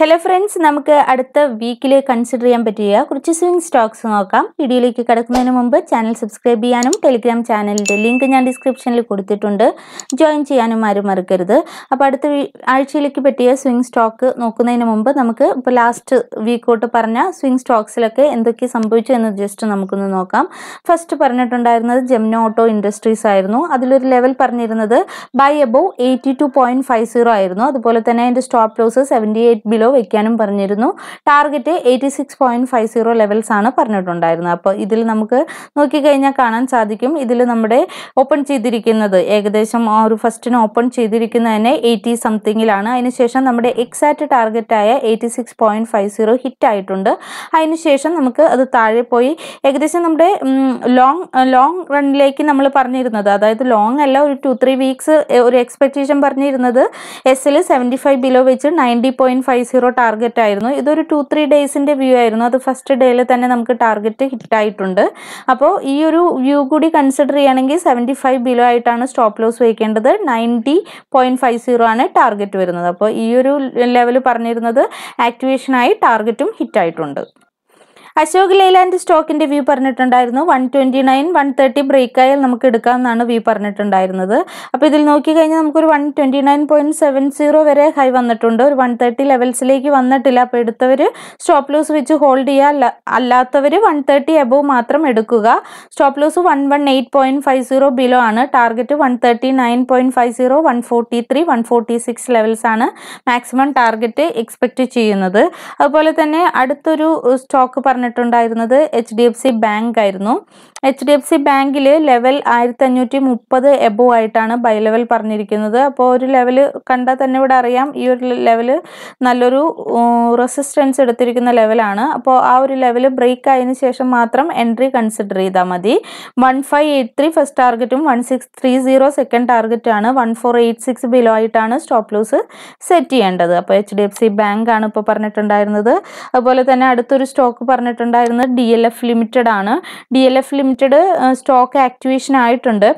hello friends നമുക്ക് അടുത്ത വീക്കിൽ കൺസിഡർ ചെയ്യാൻ പറ്റിയ കുറച്ച് സ്വിംഗ് സ്റ്റോക്സ് നോക്കാം വീഡിയോയിലേക്ക് കിടക്കുന്നതിന് മുമ്പ് ചാനൽ സബ്സ്ക്രൈബ് ചെയ്യാനും ടെലിഗ്രാം ചാനലിൻ്റെ ലിങ്ക് ഞാൻ ഡിസ്ക്രിപ്ഷനിൽ കൊടുത്തിട്ടുണ്ട് ജോയിൻ ചെയ്യാനും ആരും മറക്കരുത് അപ്പോൾ അടുത്ത ആഴ്ചയിലേക്ക് പറ്റിയ സ്വിംഗ് സ്റ്റോക്ക് നോക്കുന്നതിന് മുമ്പ് നമുക്ക് ഇപ്പോൾ ലാസ്റ്റ് വീക്കോട്ട് പറഞ്ഞ സ്വിംഗ് സ്റ്റോക്സിലൊക്കെ എന്തൊക്കെ സംഭവിച്ചു എന്ന് ജസ്റ്റ് നമുക്കൊന്ന് നോക്കാം ഫസ്റ്റ് പറഞ്ഞിട്ടുണ്ടായിരുന്നത് ജെമിനോ ഓട്ടോ ഇൻഡസ്ട്രീസ് ആയിരുന്നു അതിലൊരു ലെവൽ പറഞ്ഞിരുന്നത് ബൈ എബോവ് എയ്റ്റി ആയിരുന്നു അതുപോലെ തന്നെ അതിൻ്റെ stop loss seventy below low വെക്കാനും പറഞ്ഞിരുന്നു target eighty six point five zero levels ആണ് പറഞ്ഞിട്ടുണ്ടായിരുന്നത് അപ്പോൾ ഇതിൽ നമുക്ക് നോക്കിക്കഴിഞ്ഞാൽ കാണാൻ സാധിക്കും ഇതിൽ നമ്മുടെ ഓപ്പൺ ചെയ്തിരിക്കുന്നത് ഏകദേശം ആ ഒരു ഫസ്റ്റിന് ഓപ്പൺ ചെയ്തിരിക്കുന്നത് തന്നെ എയ്റ്റി സംതിങ്ങിലാണ് അതിനുശേഷം നമ്മുടെ എക്സാക്റ്റ് ടാർഗറ്റായ eighty six point five zero hit ആയിട്ടുണ്ട് അതിനുശേഷം നമുക്ക് അത് താഴെ പോയി ഏകദേശം നമ്മുടെ ലോങ് ലോങ് റണ്ണിലേക്ക് നമ്മൾ പറഞ്ഞിരുന്നത് അതായത് ലോങ് അല്ല ഒരു ടു ത്രീ വീക്സ് ഒരു എക്സ്പെക്റ്റേഷൻ പറഞ്ഞിരുന്നത് S L seventy five below വെച്ച് ninety point five zero target ആയിരുന്നു ഇതൊരു ടു ത്രീ ഡേയ്സിൻ്റെ വ്യൂ ആയിരുന്നു അത് ഫസ്റ്റ് ഡേയിൽ തന്നെ നമുക്ക് ടാർഗറ്റ് ഹിറ്റായിട്ടുണ്ട് അപ്പോൾ ഈ ഒരു വ്യൂ കൂടി കൺസിഡർ ചെയ്യുകയാണെങ്കിൽ സെവൻറ്റി ഫൈവ് ബിലോ ആയിട്ടാണ് സ്റ്റോപ്പ് ലോസ് വയ്ക്കേണ്ടത് നയൻറ്റി പോയിൻറ്റ് ഫൈവ് സീറോ ആണ് ടാർഗറ്റ് വരുന്നത് അപ്പോൾ ഈ ഒരു ലെവൽ പറഞ്ഞിരുന്നത് ആക്ടിവേഷനായി ടാർഗറ്റും ഹിറ്റായിട്ടുണ്ട് അശോക് ലൈലാൻഡ് സ്റ്റോക്കിന്റെ വ്യൂ പറഞ്ഞിട്ടുണ്ടായിരുന്നു one twenty nine one thirty ആയാൽ നമുക്ക് എടുക്കാമെന്നാണ് വ്യൂ പറഞ്ഞിട്ടുണ്ടായിരുന്നത് അപ്പോൾ ഇതിൽ നോക്കിക്കഴിഞ്ഞാൽ നമുക്കൊരു one twenty nine point seven zero വരെ ഹൈ വന്നിട്ടുണ്ട് ഒരു വൺ തേർട്ടി ലെവൽസിലേക്ക് വന്നിട്ടില്ല അപ്പോൾ എടുത്തവർ സ്റ്റോപ്പ് ലോസ് വെച്ച് ഹോൾഡ് ചെയ്യുക അല്ലാത്തവർ വൺ തേർട്ടി എബോവ് മാത്രം എടുക്കുക stop loss one one eight point five zero below ആണ് target one thirty nine point five zero one forty three one forty six levels ആണ് മാക്സിമം ടാർഗറ്റ് എക്സ്പെക്റ്റ് ചെയ്യുന്നത് അതുപോലെ തന്നെ അടുത്തൊരു സ്റ്റോക്ക് പറഞ്ഞു പറഞ്ഞിട്ടുണ്ടായിരുന്നത് H D F C bank ആയിരുന്നു H D F C ബാങ്കിൽ ലെവൽ ആയിരത്തി അഞ്ഞൂറ്റി മുപ്പത് എബോ ആയിട്ടാണ് ബൈ ലെവൽ പറഞ്ഞിരിക്കുന്നത് അപ്പോൾ ഒരു ലെവൽ കണ്ടാൽ തന്നെ ഇവിടെ അറിയാം ഈ ഒരു ലെവൽ നല്ലൊരു റെസിസ്റ്റൻസ് എടുത്തിരിക്കുന്ന ലെവലാണ് അപ്പോൾ ആ ഒരു ലെവൽ ബ്രേക്ക് ആയതിനു ശേഷം മാത്രം എൻട്രി കൺസിഡർ ചെയ്താൽ മതി one five eight three first ടാർഗറ്റും one six three zero second ടാർഗറ്റാണ് one four eight six below ആയിട്ടാണ് സ്റ്റോപ്പ് ലോസ് സെറ്റ് ചെയ്യേണ്ടത് അപ്പോൾ H D F C bank ആണ് ഇപ്പോൾ പറഞ്ഞിട്ടുണ്ടായിരുന്നത് അതുപോലെ തന്നെ അടുത്തൊരു സ്റ്റോക്ക് പറഞ്ഞിട്ട് പറഞ്ഞിട്ടുണ്ടായിരുന്നത് ഡി എൽ എഫ് ലിമിറ്റഡ് ആണ് D L F limited stock activation ആയിട്ടുണ്ട്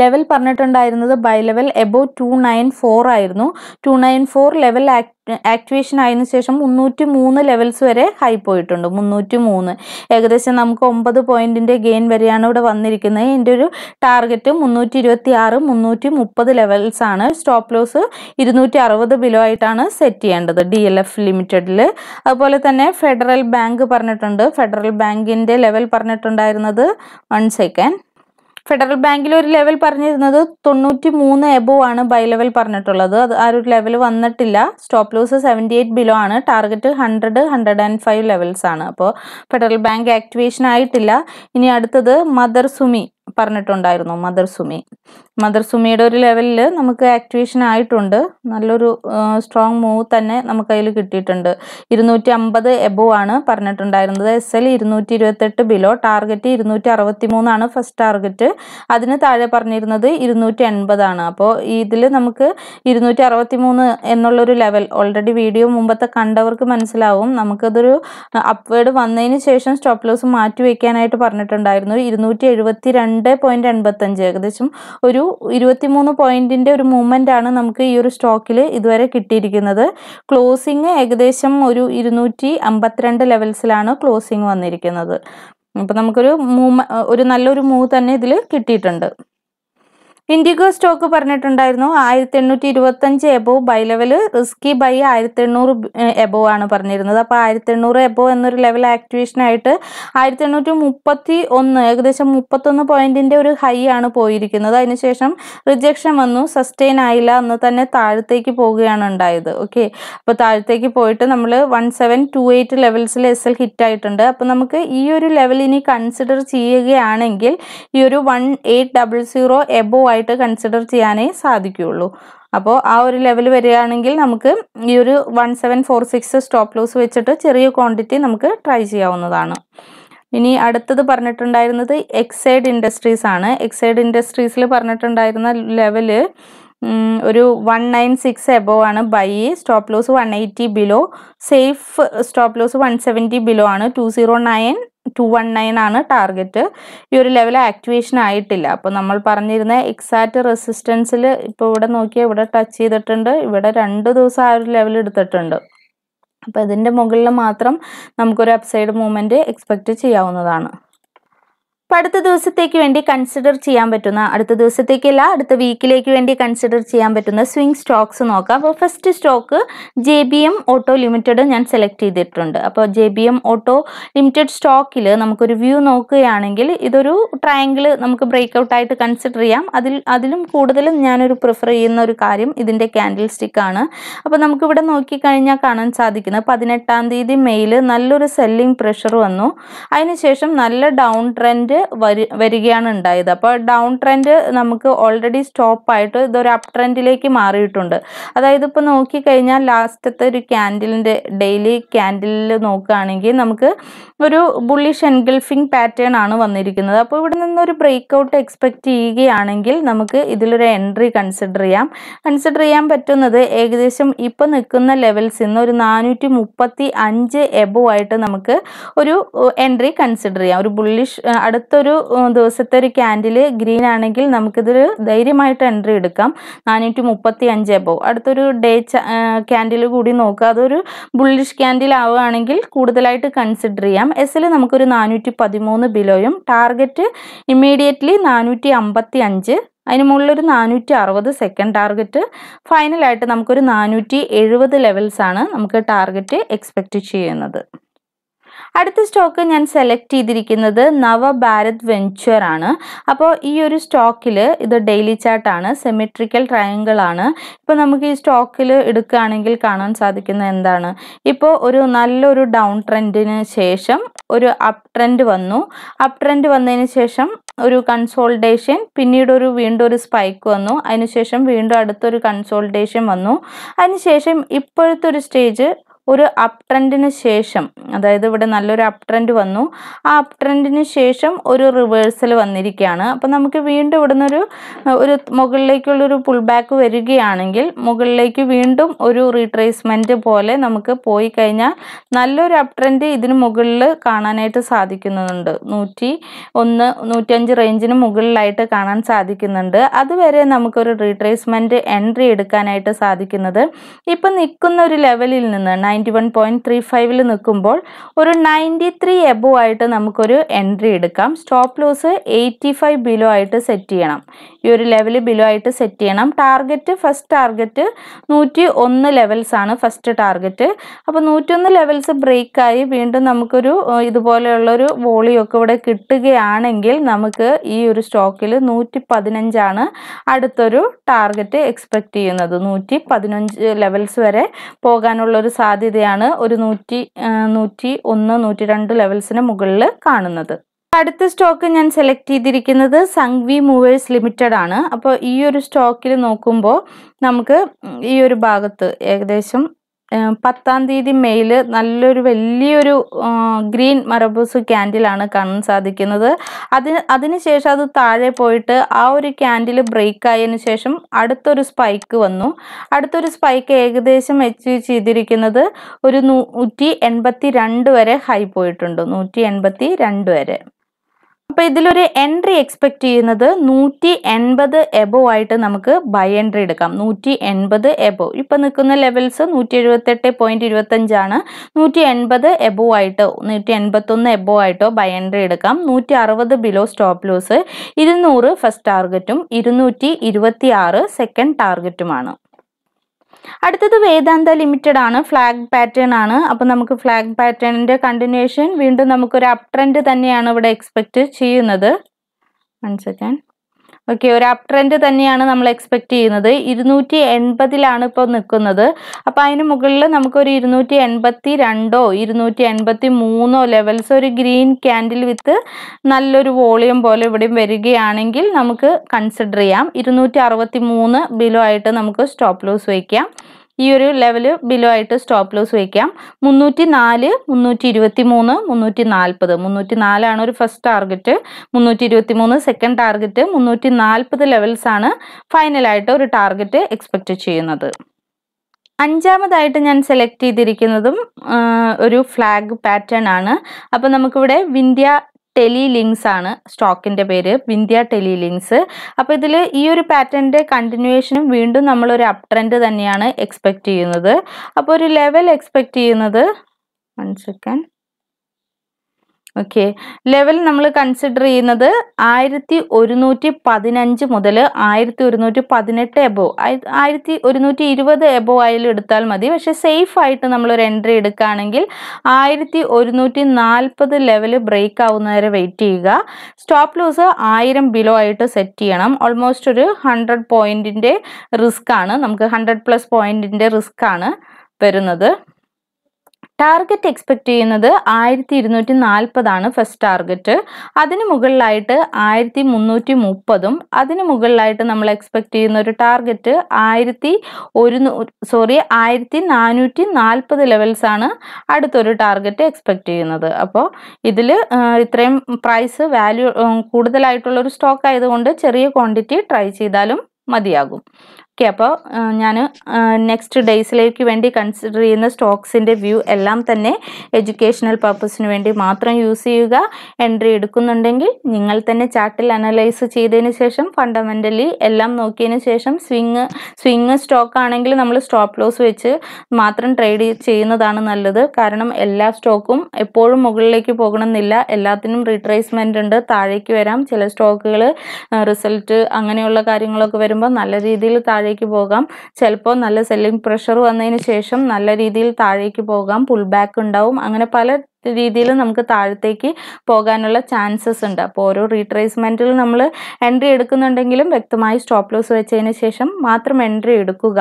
ലെവൽ പറഞ്ഞിട്ടുണ്ടായിരുന്നത് buy level above two nine four ആയിരുന്നു two nine four level activation ആയതിനു ശേഷം മുന്നൂറ്റി മൂന്ന് ലെവൽസ് വരെ ഹൈ പോയിട്ടുണ്ട് മുന്നൂറ്റി മൂന്ന് ഏകദേശം നമുക്ക് ഒമ്പത് പോയിന്റിന്റെ ഗെയിൻ വരെയാണ് ഇവിടെ വന്നിരിക്കുന്നത് എൻ്റെ ഒരു ടാർഗറ്റ് മുന്നൂറ്റി ഇരുപത്തി ആറ് മുന്നൂറ്റി മുപ്പത് ലെവൽസ് ആണ് സ്റ്റോപ്പ് ലോസ് ഇരുന്നൂറ്റി അറുപത് ബിലോ ആയിട്ടാണ് സെറ്റ് ചെയ്യേണ്ടത് ഡി എൽ എഫ് ലിമിറ്റഡിൽ അതുപോലെ തന്നെ ഫെഡറൽ ബാങ്ക് പറഞ്ഞിട്ടുണ്ട് ഫെഡറൽ ബാങ്കിൻ്റെ ലെവൽ പറഞ്ഞിട്ടുണ്ടായിരുന്നത് വൺ സെക്കൻഡ് ഫെഡറൽ ബാങ്കിൽ ഒരു ലെവൽ പറഞ്ഞിരുന്നത് തൊണ്ണൂറ്റി മൂന്ന് എബോ ആണ് ബൈ ലെവൽ പറഞ്ഞിട്ടുള്ളത് അത് ആ ഒരു ലെവൽ വന്നിട്ടില്ല stop loss seventy eight below ആണ് target hundred hundred and five levels ആണ് അപ്പോൾ ഫെഡറൽ ബാങ്ക് ആക്ടിവേഷൻ ആയിട്ടില്ല ഇനി അടുത്തത് മദർ സുമി പറഞ്ഞിട്ടുണ്ടായിരുന്നു മദർ സുമി മദർ സുമിയുടെ ഒരു ലെവലിൽ നമുക്ക് ആക്ടിവേഷൻ ആയിട്ടുണ്ട് നല്ലൊരു സ്ട്രോങ് മൂവ് തന്നെ നമുക്ക് അതിൽ കിട്ടിയിട്ടുണ്ട് ഇരുന്നൂറ്റി അമ്പത് എബോ ആണ് പറഞ്ഞിട്ടുണ്ടായിരുന്നത് എസ് എൽ ഇരുന്നൂറ്റി ഇരുപത്തെട്ട് ബിലോ ടാർഗറ്റ് ഇരുന്നൂറ്റി അറുപത്തി മൂന്നാണ് ഫസ്റ്റ് ടാർഗറ്റ് അതിന് താഴെ പറഞ്ഞിരുന്നത് ഇരുന്നൂറ്റി എൺപതാണ് അപ്പോൾ ഇതിൽ നമുക്ക് ഇരുന്നൂറ്റി അറുപത്തി മൂന്ന് എന്നുള്ളൊരു ലെവൽ ഓൾറെഡി വീഡിയോ മുമ്പത്തെ കണ്ടവർക്ക് മനസ്സിലാവും നമുക്കതൊരു അപ്വേഡ് വന്നതിന് ശേഷം സ്റ്റോപ്പ് ലോസ് മാറ്റി വയ്ക്കാനായിട്ട് പറഞ്ഞിട്ടുണ്ടായിരുന്നു ഇരുന്നൂറ്റി എഴുപത്തി രണ്ട് പോയിൻറ്റ് എൺപത്തഞ്ച് ഏകദേശം ഒരു ഇരുപത്തിമൂന്ന് പോയിന്റിന്റെ ഒരു മൂവ്മെന്റ് ആണ് നമുക്ക് ഈ ഒരു സ്റ്റോക്കിൽ ഇതുവരെ കിട്ടിയിരിക്കുന്നത് ക്ലോസിങ് ഏകദേശം ഒരു ഇരുന്നൂറ്റി അമ്പത്തിരണ്ട് ലെവൽസിലാണ് ക്ലോസിങ് വന്നിരിക്കുന്നത് അപ്പൊ നമുക്കൊരു മൂവ് ഒരു നല്ലൊരു മൂവ് തന്നെ ഇതിൽ കിട്ടിയിട്ടുണ്ട് ഇൻഡിഗോ സ്റ്റോക്ക് പറഞ്ഞിട്ടുണ്ടായിരുന്നു ആയിരത്തി എണ്ണൂറ്റി ഇരുപത്തി അഞ്ച് above buy level risky buy ആയിരത്തി എണ്ണൂറ് എബോ ആണ് പറഞ്ഞിരുന്നത് അപ്പോൾ ആയിരത്തി എണ്ണൂറ് എബോ എന്നൊരു ലെവൽ ആക്ടിവേഷൻ ആയിട്ട് ആയിരത്തി എണ്ണൂറ്റി മുപ്പത്തി ഒന്ന് ഏകദേശം മുപ്പത്തൊന്ന് പോയിന്റിന്റെ ഒരു ഹൈ ആണ് പോയിരിക്കുന്നത് അതിനുശേഷം റിജക്ഷൻ വന്നു സസ്റ്റെയിൻ ആയില്ല അന്ന് തന്നെ താഴത്തേക്ക് പോവുകയാണ് ഉണ്ടായത് ഓക്കെ അപ്പോൾ താഴത്തേക്ക് പോയിട്ട് നമ്മൾ വൺ സെവൻ ടു എയ്റ്റ് ലെവൽസിൽ എസ് എൽ ഹിറ്റ് ആയിട്ടുണ്ട് അപ്പോൾ നമുക്ക് ഈ ഒരു ലെവൽ ഇനി കൺസിഡർ ചെയ്യുകയാണെങ്കിൽ ഈ ഒരു one eight double zero above ആയി ആയിട്ട് കൺസിഡർ ചെയ്യാനേ സാധിക്കുകയുള്ളൂ അപ്പോൾ ആ ഒരു ലെവൽ വരികയാണെങ്കിൽ നമുക്ക് ഈ ഒരു one seven four six stop loss വെച്ചിട്ട് ചെറിയ ക്വാണ്ടിറ്റി നമുക്ക് ട്രൈ ചെയ്യാവുന്നതാണ് ഇനി അടുത്തത് പറഞ്ഞിട്ടുണ്ടായിരുന്നത് എക്സൈഡ് ഇൻഡസ്ട്രീസ് ആണ് എക്സൈഡ് ഇൻഡസ്ട്രീസിൽ പറഞ്ഞിട്ടുണ്ടായിരുന്ന ലെവല് ഒരു വൺ നയൻ സിക്സ് എബോവ് ആണ് buy stop loss one eighty below safe stop loss one seventy below ആണ് two zero nine two one nine ആണ് ടാർഗറ്റ് ഈ ഒരു ലെവൽ ആക്ടിവേഷൻ ആയിട്ടില്ല അപ്പോൾ നമ്മൾ പറഞ്ഞിരുന്ന എക്സാക്റ്റ് റെസിസ്റ്റൻസിൽ ഇപ്പോൾ ഇവിടെ നോക്കിയാൽ ഇവിടെ ടച്ച് ചെയ്തിട്ടുണ്ട് ഇവിടെ രണ്ട് ദിവസം ആ ഒരു ലെവൽ എടുത്തിട്ടുണ്ട് അപ്പോൾ ഇതിൻ്റെ മുകളിൽ മാത്രം നമുക്കൊരു അപ്സൈഡ് മൂവ്മെൻറ്റ് എക്സ്പെക്റ്റ് ചെയ്യാവുന്നതാണ് അപ്പോൾ അടുത്ത ദിവസത്തേക്ക് വേണ്ടി കൺസിഡർ ചെയ്യാൻ പറ്റുന്ന അടുത്ത ദിവസത്തേക്കല്ല അടുത്ത വീക്കിലേക്ക് വേണ്ടി കൺസിഡർ ചെയ്യാൻ പറ്റുന്ന സ്വിംഗ് സ്റ്റോക്സ് നോക്കാം അപ്പോൾ first stock J B M auto limited ഞാൻ സെലക്ട് ചെയ്തിട്ടുണ്ട് അപ്പോൾ J B M auto limited സ്റ്റോക്കിൽ നമുക്കൊരു വ്യൂ നോക്കുകയാണെങ്കിൽ ഇതൊരു ട്രയാങ്കിൾ നമുക്ക് ബ്രേക്ക് ഔട്ടായിട്ട് കൺസിഡർ ചെയ്യാം അതിൽ അതിലും കൂടുതലും ഞാനൊരു പ്രിഫർ ചെയ്യുന്ന ഒരു കാര്യം ഇതിൻ്റെ ക്യാൻഡിൽ സ്റ്റിക്കാണ് അപ്പോൾ നമുക്കിവിടെ നോക്കിക്കഴിഞ്ഞാൽ കാണാൻ സാധിക്കുന്നത് പതിനെട്ടാം തീയതി മെയിൽ നല്ലൊരു സെല്ലിംഗ് പ്രഷർ വന്നു അതിനുശേഷം നല്ല ഡൗൺ ട്രെൻഡ് വരു വരികയാണ് ഉണ്ടായത് അപ്പോൾ ഡൗൺ ട്രെൻഡ് നമുക്ക് ഓൾറെഡി സ്റ്റോപ്പ് ആയിട്ട് ഇതൊരു അപ് ട്രെൻഡിലേക്ക് മാറിയിട്ടുണ്ട് അതായത് ഇപ്പോൾ നോക്കിക്കഴിഞ്ഞാൽ ലാസ്റ്റത്തെ ഒരു ക്യാൻഡിലിൻ്റെ ഡെയിലി ക്യാൻഡിലിൽ നോക്കുകയാണെങ്കിൽ നമുക്ക് ഒരു ബുള്ളിഷ് എൻഗൾഫിംഗ് പാറ്റേൺ ആണ് വന്നിരിക്കുന്നത് അപ്പോൾ ഇവിടെ നിന്നൊരു ബ്രേക്ക് ഔട്ട് എക്സ്പെക്റ്റ് ചെയ്യുകയാണെങ്കിൽ നമുക്ക് ഇതിലൊരു എൻട്രി കൺസിഡർ ചെയ്യാം കൺസിഡർ ചെയ്യാൻ പറ്റുന്നത് ഏകദേശം ഇപ്പോൾ നിൽക്കുന്ന ലെവൽസ് ഇന്ന് ഒരു നാനൂറ്റി മുപ്പത്തി അഞ്ച് എബോ ആയിട്ട് നമുക്ക് ഒരു എൻട്രി കൺസിഡർ ചെയ്യാം ഒരു ബുള്ളിഷ് അടുത്ത അടുത്തൊരു ദിവസത്തെ ഒരു ക്യാൻഡിൽ ഗ്രീൻ ആണെങ്കിൽ നമുക്കിതൊരു ധൈര്യമായിട്ട് എൻട്രി എടുക്കാം നാനൂറ്റി മുപ്പത്തി അഞ്ച് അബോ അടുത്തൊരു ഡേ ക്യാൻഡിൽ കൂടി നോക്കുക അതൊരു ബുള്ളിഷ് ക്യാൻഡിൽ ആവുകയാണെങ്കിൽ കൂടുതലായിട്ട് കൺസിഡർ ചെയ്യാം എസിൽ നമുക്കൊരു നാനൂറ്റി പതിമൂന്ന് ബിലോയും ടാർഗറ്റ് ഇമ്മീഡിയറ്റ്ലി നാനൂറ്റി അമ്പത്തി അഞ്ച് അതിന് മുകളിലൊരു നാനൂറ്റി അറുപത് സെക്കൻഡ് ടാർഗറ്റ് ഫൈനലായിട്ട് നമുക്കൊരു നാനൂറ്റി എഴുപത് ലെവൽസാണ് നമുക്ക് ടാർഗറ്റ് എക്സ്പെക്റ്റ് ചെയ്യുന്നത് അടുത്ത സ്റ്റോക്ക് ഞാൻ സെലക്ട് ചെയ്തിരിക്കുന്നത് നവഭാരത് വെഞ്ചർ ആണ് അപ്പോൾ ഈ ഒരു സ്റ്റോക്കിൽ ഇത് ഡെയിലി ചാർട്ടാണ് സെമിട്രിക്കൽ ട്രയങ്കിൾ ആണ് ഇപ്പോൾ നമുക്ക് ഈ സ്റ്റോക്കിൽ എടുക്കുകയാണെങ്കിൽ കാണാൻ സാധിക്കുന്നത് എന്താണ് ഇപ്പോൾ ഒരു നല്ലൊരു ഡൗൺ ട്രെൻഡിന് ശേഷം ഒരു അപ് ട്രെൻഡ് വന്നു അപ് ട്രെൻഡ് വന്നതിന് ശേഷം ഒരു കൺസോൾട്ടേഷൻ പിന്നീട് ഒരു വീണ്ടും ഒരു സ്പൈക്ക് വന്നു അതിനുശേഷം വീണ്ടും അടുത്തൊരു കൺസോൾട്ടേഷൻ വന്നു അതിനുശേഷം ഇപ്പോഴത്തെ ഒരു സ്റ്റേജ് ഒരു അപ് ട്രെൻഡിന് ശേഷം അതായത് ഇവിടെ നല്ലൊരു അപ് ട്രെൻഡ് വന്നു ആ അപ് ട്രെൻഡിന് ശേഷം ഒരു റിവേഴ്സൽ വന്നിരിക്കുകയാണ് അപ്പം നമുക്ക് വീണ്ടും ഇവിടെ നിന്നൊരു ഒരു മുകളിലേക്കുള്ളൊരു പുൾ ബാക്ക് വരികയാണെങ്കിൽ മുകളിലേക്ക് വീണ്ടും ഒരു റീട്രേസ്മെൻറ്റ് പോലെ നമുക്ക് പോയി കഴിഞ്ഞാൽ നല്ലൊരു അപ് ട്രെൻഡ് ഇതിന് മുകളിൽ കാണാനായിട്ട് സാധിക്കുന്നുണ്ട് നൂറ്റി ഒന്ന് നൂറ്റിയഞ്ച് റേഞ്ചിന് മുകളിലായിട്ട് കാണാൻ സാധിക്കുന്നുണ്ട് അതുവരെ നമുക്കൊരു റീട്രേസ്മെൻറ്റ് എൻട്രി എടുക്കാനായിട്ട് സാധിക്കുന്നത് ഇപ്പം നിൽക്കുന്ന ഒരു ലെവലിൽ നിന്ന് nine ninety one point three ഫൈവിൽ നിൽക്കുമ്പോൾ ഒരു നയൻറ്റി ത്രീ എബോ ആയിട്ട് നമുക്കൊരു എൻട്രി എടുക്കാം stop loss eighty five below ആയിട്ട് സെറ്റ് ചെയ്യണം ഈ ഒരു ലെവൽ ബിലോ ആയിട്ട് സെറ്റ് ചെയ്യണം ടാർഗറ്റ് ഫസ്റ്റ് ടാർഗറ്റ് നൂറ്റി ഒന്ന് ലെവൽസ് ആണ് ഫസ്റ്റ് ടാർഗറ്റ് അപ്പോൾ നൂറ്റൊന്ന് ലെവൽസ് ബ്രേക്കായി വീണ്ടും നമുക്കൊരു ഇതുപോലെയുള്ളൊരു വോളിയൊക്കെ ഇവിടെ കിട്ടുകയാണെങ്കിൽ നമുക്ക് ഈ ഒരു സ്റ്റോക്കിൽ നൂറ്റി പതിനഞ്ചാണ് അടുത്തൊരു ടാർഗറ്റ് എക്സ്പെക്റ്റ് ചെയ്യുന്നത് നൂറ്റി പതിനഞ്ച് ലെവൽസ് വരെ പോകാനുള്ളൊരു സാധ്യത സാധ്യതയാണ് ഒരു നൂറ്റി നൂറ്റി ഒന്ന് നൂറ്റി രണ്ട് ലെവൽസിന് മുകളിൽ കാണുന്നത് അടുത്ത സ്റ്റോക്ക് ഞാൻ സെലക്ട് ചെയ്തിരിക്കുന്നത് സംഗ്വി മൂവേഴ്സ് ലിമിറ്റഡ് ആണ് അപ്പോൾ ഈ ഒരു സ്റ്റോക്കിൽ നോക്കുമ്പോൾ നമുക്ക് ഈ ഒരു ഭാഗത്ത് ഏകദേശം പത്താം തീയതി മെയിൽ നല്ലൊരു വലിയൊരു ഗ്രീൻ മരബൂസ് ക്യാൻഡിലാണ് കാണാൻ സാധിക്കുന്നത് അതിന് അതിനുശേഷം അത് താഴെ പോയിട്ട് ആ ഒരു ക്യാൻഡിൽ ബ്രേക്ക് ആയതിനു ശേഷം അടുത്തൊരു സ്പൈക്ക് വന്നു അടുത്തൊരു സ്പൈക്ക് ഏകദേശം അച്ചീവ് ചെയ്തിരിക്കുന്നത് ഒരു നൂറ്റി വരെ ഹൈ പോയിട്ടുണ്ട് നൂറ്റി വരെ അപ്പോൾ ഇതിലൊരു എൻട്രി എക്സ്പെക്ട് ചെയ്യുന്നത് നൂറ്റി എൺപത് എബോ ആയിട്ട് നമുക്ക് ബൈ എൻട്രി എടുക്കാം നൂറ്റി എൺപത് എബോ ഇപ്പം നിൽക്കുന്ന ലെവൽസ് നൂറ്റി എഴുപത്തെട്ട് പോയിൻറ്റ് ഇരുപത്തഞ്ചാണ് നൂറ്റി എൺപത് എബോ ആയിട്ടോ നൂറ്റി എൺപത്തൊന്ന് എബോ ആയിട്ടോ ബൈ എൻട്രി എടുക്കാം നൂറ്റി അറുപത് ബിലോ സ്റ്റോപ്പ് ലോസ് ഇരുന്നൂറ് ഫസ്റ്റ് ടാർഗറ്റും ഇരുന്നൂറ്റി ഇരുപത്തി ആറ് സെക്കൻഡ് ടാർഗറ്റുമാണ് അടുത്തത് വേദാന്ത ലിമിറ്റഡ് ആണ് ഫ്ലാഗ് പാറ്റേൺ ആണ് അപ്പോൾ നമുക്ക് ഫ്ലാഗ് പാറ്റേണിൻ്റെ കണ്ടിന്യൂഷൻ വീണ്ടും നമുക്കൊരു അപ് ട്രെൻഡ് തന്നെയാണ് ഇവിടെ എക്സ്പെക്റ്റ് ചെയ്യുന്നത് വൺ സെക്കൻഡ് ഓക്കെ ഒരു അപ് ട്രെൻഡ് തന്നെയാണ് നമ്മൾ എക്സ്പെക്റ്റ് ചെയ്യുന്നത് ഇരുന്നൂറ്റി എൺപതിലാണ് ഇപ്പോൾ നിൽക്കുന്നത് അപ്പോൾ അതിന് മുകളിൽ നമുക്കൊരു ഇരുന്നൂറ്റി എൺപത്തി രണ്ടോ ഇരുന്നൂറ്റി എൺപത്തി മൂന്നോ ലെവൽസ് ഒരു ഗ്രീൻ ക്യാൻഡിൽ വിത്ത് നല്ലൊരു വോളിയം പോലെ ഇവിടെയും വരികയാണെങ്കിൽ നമുക്ക് കൺസിഡർ ചെയ്യാം ഇരുന്നൂറ്റി ബിലോ ആയിട്ട് നമുക്ക് സ്റ്റോപ്പ് ലോസ് വയ്ക്കാം ഈ ഒരു ലെവൽ ബിലോ ആയിട്ട് സ്റ്റോപ്പ് ലോസ് വയ്ക്കാം മുന്നൂറ്റി നാല് മുന്നൂറ്റി ഇരുപത്തി മൂന്ന് മുന്നൂറ്റി നാൽപ്പത് മുന്നൂറ്റി നാലാണ് ഒരു ഫസ്റ്റ് ടാർഗറ്റ് മുന്നൂറ്റി ഇരുപത്തി മൂന്ന് സെക്കൻഡ് ടാർഗറ്റ് മുന്നൂറ്റി നാൽപ്പത് ലെവൽസ് ആണ് ഫൈനലായിട്ട് ഒരു ടാർഗറ്റ് എക്സ്പെക്റ്റ് ചെയ്യുന്നത് അഞ്ചാമതായിട്ട് ഞാൻ സെലക്ട് ചെയ്തിരിക്കുന്നതും ഒരു ഫ്ലാഗ് പാറ്റേൺ ആണ് അപ്പം നമുക്കിവിടെ വിന്ധ്യ ടെലി ലിങ്സ് ആണ് സ്റ്റോക്കിൻ്റെ പേര് വിന്ധ്യ ടെലി ലിങ്സ് അപ്പോൾ ഇതിൽ ഈ ഒരു പാറ്റേണിൻ്റെ കണ്ടിന്യൂവേഷനും വീണ്ടും നമ്മളൊരു അപ് ട്രെൻഡ് തന്നെയാണ് എക്സ്പെക്റ്റ് ചെയ്യുന്നത് അപ്പോൾ ഒരു ലെവൽ എക്സ്പെക്റ്റ് ചെയ്യുന്നത് വൺ സെക്കൻഡ് ഓക്കെ ലെവൽ നമ്മൾ കൺസിഡർ ചെയ്യുന്നത് ആയിരത്തി ഒരുന്നൂറ്റി പതിനഞ്ച് മുതൽ ആയിരത്തി ഒരുന്നൂറ്റി പതിനെട്ട് എബോ ആയിരത്തി ഒരുന്നൂറ്റി ഇരുപത് എബോ ആയാലും എടുത്താൽ മതി പക്ഷെ സേഫ് ആയിട്ട് നമ്മളൊരു എൻട്രി എടുക്കുകയാണെങ്കിൽ ആയിരത്തി ഒരുന്നൂറ്റി നാൽപ്പത് ലെവൽ ബ്രേക്ക് ആവുന്നവരെ വെയിറ്റ് ചെയ്യുക സ്റ്റോപ്പ് ലൂസ് ആയിരം ബിലോ ആയിട്ട് സെറ്റ് ചെയ്യണം ഓൾമോസ്റ്റ് ഒരു ഹൺഡ്രഡ് പോയിൻറ്റിൻ്റെ റിസ്ക് ആണ് നമുക്ക് ഹൺഡ്രഡ് പ്ലസ് പോയിൻറ്റിൻ്റെ റിസ്ക് ആണ് വരുന്നത് ടാർഗറ്റ് എക്സ്പെക്റ്റ് ചെയ്യുന്നത് ആയിരത്തി ഇരുന്നൂറ്റി നാൽപ്പതാണ് ഫസ്റ്റ് ടാർഗറ്റ് അതിന് മുകളിലായിട്ട് ആയിരത്തി മുന്നൂറ്റി മുപ്പതും അതിന് മുകളിലായിട്ട് നമ്മൾ എക്സ്പെക്റ്റ് ചെയ്യുന്ന ഒരു ടാർഗറ്റ് ആയിരത്തി ഒരു സോറി ആയിരത്തി നാനൂറ്റി നാൽപ്പത് ലെവൽസാണ് അടുത്തൊരു ടാർഗറ്റ് എക്സ്പെക്റ്റ് ചെയ്യുന്നത് അപ്പോൾ ഇതിൽ ഇത്രയും പ്രൈസ് വാല്യൂ കൂടുതലായിട്ടുള്ളൊരു സ്റ്റോക്ക് ആയതുകൊണ്ട് ചെറിയ ക്വാണ്ടിറ്റി ട്രൈ ചെയ്താലും മതിയാകും ഓക്കെ അപ്പോൾ ഞാൻ നെക്സ്റ്റ് ഡേയ്സിലേക്ക് വേണ്ടി കൺസിഡർ ചെയ്യുന്ന സ്റ്റോക്സിൻ്റെ വ്യൂ എല്ലാം തന്നെ എഡ്യൂക്കേഷണൽ പർപ്പസിന് വേണ്ടി മാത്രം യൂസ് ചെയ്യുക എൻട്രി എടുക്കുന്നുണ്ടെങ്കിൽ നിങ്ങൾ തന്നെ ചാർട്ടിൽ അനലൈസ് ചെയ്തതിന് ശേഷം ഫണ്ടമെൻ്റലി എല്ലാം നോക്കിയതിന് ശേഷം സ്വിങ് സ്വിങ് സ്റ്റോക്ക് ആണെങ്കിൽ നമ്മൾ സ്റ്റോപ്പ് ലോസ് വെച്ച് മാത്രം ട്രേഡ് ചെയ്യുന്നതാണ് നല്ലത് കാരണം എല്ലാ സ്റ്റോക്കും എപ്പോഴും മുകളിലേക്ക് പോകണമെന്നില്ല എല്ലാത്തിനും റീട്രേസ്മെൻ്റ് ഉണ്ട് താഴേക്ക് വരാം ചില സ്റ്റോക്കുകൾ റിസൾട്ട് അങ്ങനെയുള്ള കാര്യങ്ങളൊക്കെ വരുമ്പോൾ നല്ല രീതിയിൽ താഴെ താഴേക്ക് പോകാം ചിലപ്പോൾ നല്ല സെല്ലിംഗ് പ്രഷർ വന്നതിന് ശേഷം നല്ല രീതിയിൽ താഴേക്ക് പോകാം പുൾ ബാക്ക് ഉണ്ടാവും അങ്ങനെ പല രീതിയിൽ നമുക്ക് താഴത്തേക്ക് പോകാനുള്ള ചാൻസസ് ഉണ്ട് അപ്പോൾ ഓരോ റീട്രേസ്മെൻറ്റിൽ നമ്മൾ എൻട്രി എടുക്കുന്നുണ്ടെങ്കിലും വ്യക്തമായി സ്റ്റോപ്പ് ലോസ് വെച്ചതിന് ശേഷം മാത്രം എൻട്രി എടുക്കുക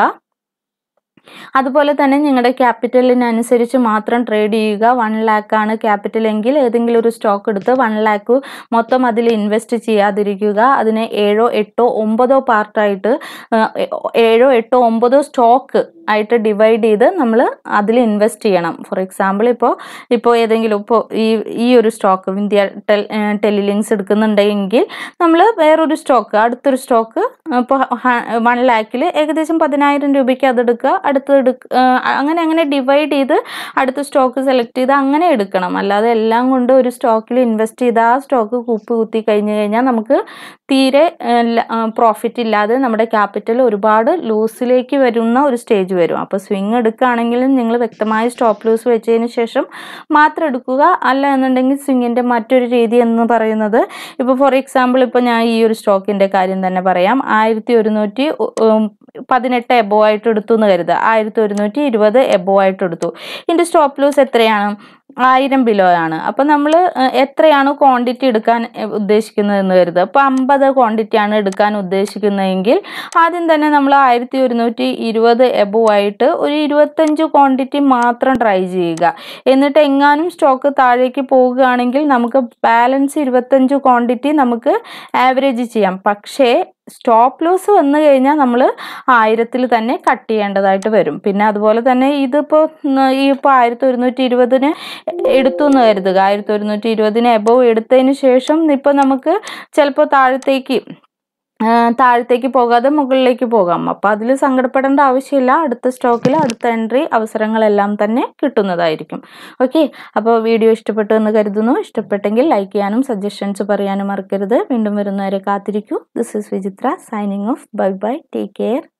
അതുപോലെ തന്നെ നിങ്ങളുടെ ക്യാപിറ്റലിനനുസരിച്ച് മാത്രം ട്രേഡ് ചെയ്യുക വൺ ലാക്ക് ആണ് ക്യാപിറ്റൽ എങ്കിൽ ഏതെങ്കിലും ഒരു സ്റ്റോക്ക് എടുത്ത് വൺ ലാക്ക് മൊത്തം അതിൽ ഇൻവെസ്റ്റ് ചെയ്യാതിരിക്കുക അതിനെ ഏഴോ എട്ടോ ഒമ്പതോ പാർട്ടായിട്ട് ഏഴോ എട്ടോ ഒമ്പതോ സ്റ്റോക്ക് ആയിട്ട് ഡിവൈഡ് ചെയ്ത് നമ്മൾ അതിൽ ഇൻവെസ്റ്റ് ചെയ്യണം ഫോർ എക്സാമ്പിൾ ഇപ്പോൾ ഇപ്പോൾ ഏതെങ്കിലും ഇപ്പോൾ ഈ ഈ ഒരു സ്റ്റോക്ക് ഇന്ത്യ ടെൽ ടെലിലിങ്സ് എടുക്കുന്നുണ്ടെങ്കിൽ നമ്മൾ വേറൊരു സ്റ്റോക്ക് അടുത്തൊരു സ്റ്റോക്ക് ഇപ്പോൾ വൺ ലാക്കിൽ ഏകദേശം പതിനായിരം രൂപയ്ക്ക് അതെടുക്കുക അടുത്ത് എടുക്ക അങ്ങനെ അങ്ങനെ ഡിവൈഡ് ചെയ്ത് അടുത്ത സ്റ്റോക്ക് സെലക്ട് ചെയ്ത് അങ്ങനെ എടുക്കണം അല്ലാതെ എല്ലാം കൊണ്ട് ഒരു സ്റ്റോക്കിൽ ഇൻവെസ്റ്റ് ചെയ്ത് ആ സ്റ്റോക്ക് കൂപ്പ് കുത്തി കഴിഞ്ഞ് കഴിഞ്ഞാൽ നമുക്ക് തീരെ പ്രോഫിറ്റ് ഇല്ലാതെ നമ്മുടെ ക്യാപിറ്റൽ ഒരുപാട് ലൂസിലേക്ക് വരുന്ന ഒരു സ്റ്റേജ് വരും അപ്പോൾ സ്വിങ് എടുക്കുകയാണെങ്കിലും നിങ്ങൾ വ്യക്തമായ സ്റ്റോപ്പ് ലൂസ് വെച്ചതിന് ശേഷം മാത്രം എടുക്കുക അല്ല എന്നുണ്ടെങ്കിൽ സ്വിങ്ങിൻ്റെ മറ്റൊരു രീതി എന്ന് പറയുന്നത് ഇപ്പോൾ ഫോർ എക്സാമ്പിൾ ഇപ്പോൾ ഞാൻ ഈ ഒരു സ്റ്റോക്കിൻ്റെ കാര്യം തന്നെ പറയാം ആയിരത്തി ഒരുന്നൂറ്റി പതിനെട്ട് എബോ ആയിട്ട് എടുത്തു എന്ന് കരുത് ആയിരത്തി ഒരുന്നൂറ്റി ഇരുപത് എബോ ആയിട്ട് എടുത്തു ഇതിൻ്റെ സ്റ്റോപ്പ് ലൂസ് എത്രയാണ് ആയിരം ബിലോ ആണ് അപ്പം നമ്മൾ എത്രയാണ് ക്വാണ്ടിറ്റി എടുക്കാൻ ഉദ്ദേശിക്കുന്നതെന്ന് കരുത് അപ്പോൾ അമ്പത് ക്വാണ്ടിറ്റി ആണ് എടുക്കാൻ ഉദ്ദേശിക്കുന്നതെങ്കിൽ ആദ്യം തന്നെ നമ്മൾ ആയിരത്തി ഒരുന്നൂറ്റി ഇരുപത് എബോ ആയിട്ട് ഒരു ഇരുപത്തഞ്ച് ക്വാണ്ടിറ്റി മാത്രം ട്രൈ ചെയ്യുക എന്നിട്ട് എങ്ങാനും സ്റ്റോക്ക് താഴേക്ക് പോവുകയാണെങ്കിൽ നമുക്ക് ബാലൻസ് ഇരുപത്തഞ്ച് ക്വാണ്ടിറ്റി നമുക്ക് ആവറേജ് ചെയ്യാം പക്ഷേ സ്റ്റോപ്പ് ലോസ് വന്നു കഴിഞ്ഞാൽ നമ്മൾ ആയിരത്തിൽ തന്നെ കട്ട് ചെയ്യേണ്ടതായിട്ട് വരും പിന്നെ അതുപോലെ തന്നെ ഇതിപ്പോൾ ഈ ഇപ്പോൾ ആയിരത്തി ഒരുന്നൂറ്റി ഇരുപതിന് എടുത്തു എന്ന് കരുതുക ആയിരത്തി ഒരുന്നൂറ്റി ഇരുപതിന് എബവ് എടുത്തതിന് ശേഷം ഇപ്പോൾ നമുക്ക് ചിലപ്പോൾ താഴത്തേക്ക് താഴത്തേക്ക് പോകാതെ മുകളിലേക്ക് പോകാം അപ്പോൾ അതിൽ സങ്കടപ്പെടേണ്ട ആവശ്യമില്ല അടുത്ത സ്റ്റോക്കിൽ അടുത്ത എൻട്രി അവസരങ്ങളെല്ലാം തന്നെ കിട്ടുന്നതായിരിക്കും ഓക്കെ അപ്പോൾ വീഡിയോ ഇഷ്ടപ്പെട്ടു എന്ന് കരുതുന്നു ഇഷ്ടപ്പെട്ടെങ്കിൽ ലൈക്ക് ചെയ്യാനും സജഷൻസ് പറയാനും മറക്കരുത് വീണ്ടും വരുന്നവരെ കാത്തിരിക്കൂ this is Vichitra signing off bye bye take care